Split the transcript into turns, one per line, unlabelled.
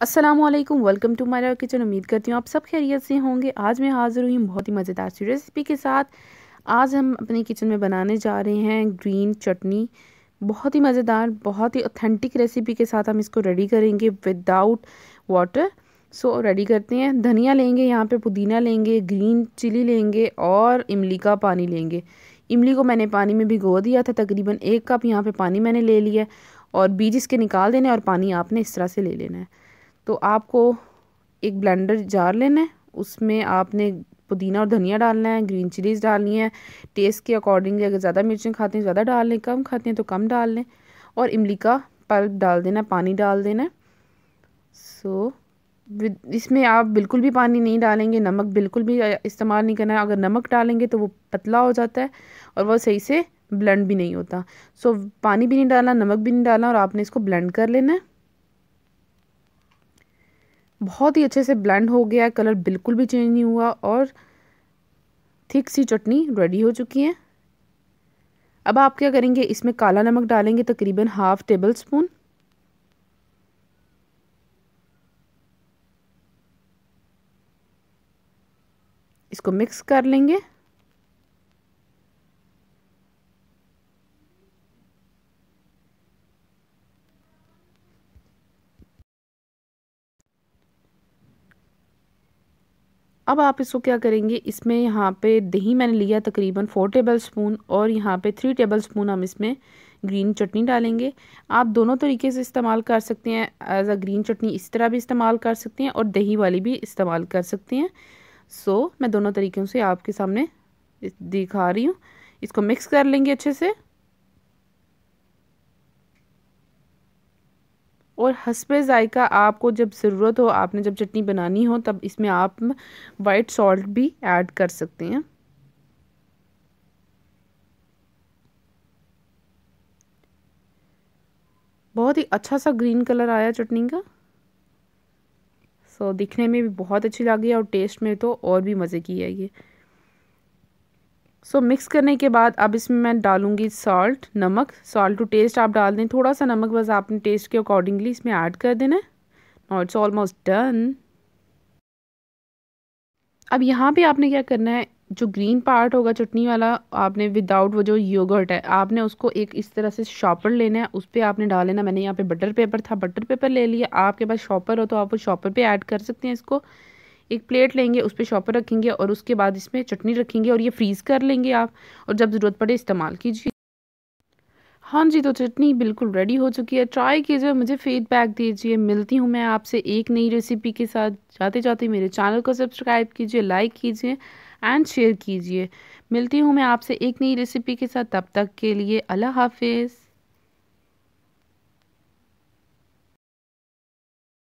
Aslam welcome to मारा kitchen उम्मीद करती हूँ आप सब खैरियत से होंगे आज मैं हाज़िर हुई हूँ बहुत ही मज़ेदार सी रेसिपी के साथ आज हम अपने किचन में बनाने जा रहे हैं ग्रीन चटनी बहुत ही मज़ेदार बहुत ही ऑथेंटिक रेसिपी के साथ हम इसको रेडी करेंगे विदाउट वाटर सो रेडी करते हैं धनिया लेंगे यहाँ पे पुदीना लेंगे ग्रीन चिली लेंगे और इमली का पानी लेंगे इमली को मैंने पानी में भिगो दिया था तकरीबन एक कप यहाँ पे पानी मैंने ले लिया और बीज इसके निकाल देने और पानी आपने इस तरह से ले लेना है तो आपको एक ब्लेंडर जार लेना है उसमें आपने पुदीना और धनिया डालना है ग्रीन चिलीज़ डालनी है टेस्ट के अकॉर्डिंग अगर ज़्यादा मिर्चें खाते हैं ज़्यादा डाल लें कम खाते हैं तो कम डाल लें और इमली का पल्प डाल देना पानी डाल देना सो so, इसमें आप बिल्कुल भी पानी नहीं डालेंगे नमक बिल्कुल भी इस्तेमाल नहीं करना है अगर नमक डालेंगे तो वो पतला हो जाता है और वह सही से ब्लेंड भी नहीं होता सो so, पानी भी नहीं डालना नमक भी नहीं डालना और आपने इसको ब्लेंड कर लेना है बहुत ही अच्छे से ब्लेंड हो गया है कलर बिल्कुल भी चेंज नहीं हुआ और थिक सी चटनी रेडी हो चुकी है अब आप क्या करेंगे इसमें काला नमक डालेंगे तकरीबन हाफ टेबल स्पून इसको मिक्स कर लेंगे अब आप इसको क्या करेंगे इसमें यहाँ पे दही मैंने लिया तकरीबन फोर टेबल स्पून और यहाँ पे थ्री टेबल स्पून हम इसमें ग्रीन चटनी डालेंगे आप दोनों तरीके से इस्तेमाल कर सकते हैं एज अ ग्रीन चटनी इस तरह भी इस्तेमाल कर सकते हैं और दही वाली भी इस्तेमाल कर सकते हैं सो मैं दोनों तरीक़ों से आपके सामने दिखा रही हूँ इसको मिक्स कर लेंगे अच्छे से और हसब ज़ायका आपको जब ज़रूरत हो आपने जब चटनी बनानी हो तब इसमें आप वाइट सॉल्ट भी ऐड कर सकते हैं बहुत ही अच्छा सा ग्रीन कलर आया चटनी का सो so, दिखने में भी बहुत अच्छी लगी और टेस्ट में तो और भी मज़े की है ये सो so, मिक्स करने के बाद अब इसमें मैं डालूंगी सॉल्ट नमक सॉल्ट टू टेस्ट आप डाल दें थोड़ा सा नमक बस आपने टेस्ट के अकॉर्डिंगली इसमें ऐड कर देना है नाउ इट्स ऑलमोस्ट डन अब यहाँ पे आपने क्या करना है जो ग्रीन पार्ट होगा चटनी वाला आपने विदाउट वो जो योगर्ट है आपने उसको एक इस तरह से शॉपर लेना है उस पर आपने डाल लेना मैंने यहाँ पे बटर पेपर था बटर पेपर ले लिया आपके पास शॉपर हो तो आप वो शॉपर पे ऐड कर सकते हैं इसको एक प्लेट लेंगे उस पर शॉपर रखेंगे और उसके बाद इसमें चटनी रखेंगे और ये फ्रीज़ कर लेंगे आप और जब ज़रूरत पड़े इस्तेमाल कीजिए हाँ जी तो चटनी बिल्कुल रेडी हो चुकी है ट्राई कीजिए मुझे फीडबैक दीजिए मिलती हूँ मैं आपसे एक नई रेसिपी के साथ जाते जाते मेरे चैनल को सब्सक्राइब कीजिए लाइक कीजिए एंड शेयर कीजिए मिलती हूँ मैं आपसे एक नई रेसिपी के साथ तब तक के लिए अल्लाह हाफिज़